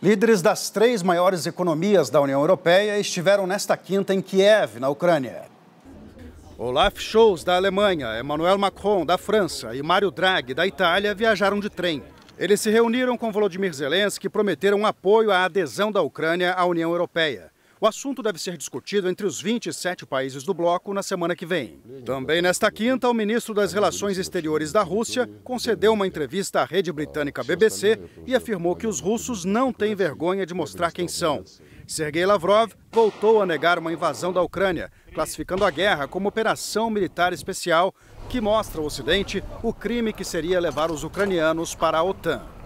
Líderes das três maiores economias da União Europeia estiveram nesta quinta em Kiev, na Ucrânia. Olaf Scholz, da Alemanha, Emmanuel Macron, da França e Mário Draghi, da Itália, viajaram de trem. Eles se reuniram com Volodymyr Zelensky e prometeram apoio à adesão da Ucrânia à União Europeia. O assunto deve ser discutido entre os 27 países do bloco na semana que vem. Também nesta quinta, o ministro das Relações Exteriores da Rússia concedeu uma entrevista à rede britânica BBC e afirmou que os russos não têm vergonha de mostrar quem são. Sergei Lavrov voltou a negar uma invasão da Ucrânia, classificando a guerra como operação militar especial que mostra ao Ocidente o crime que seria levar os ucranianos para a OTAN.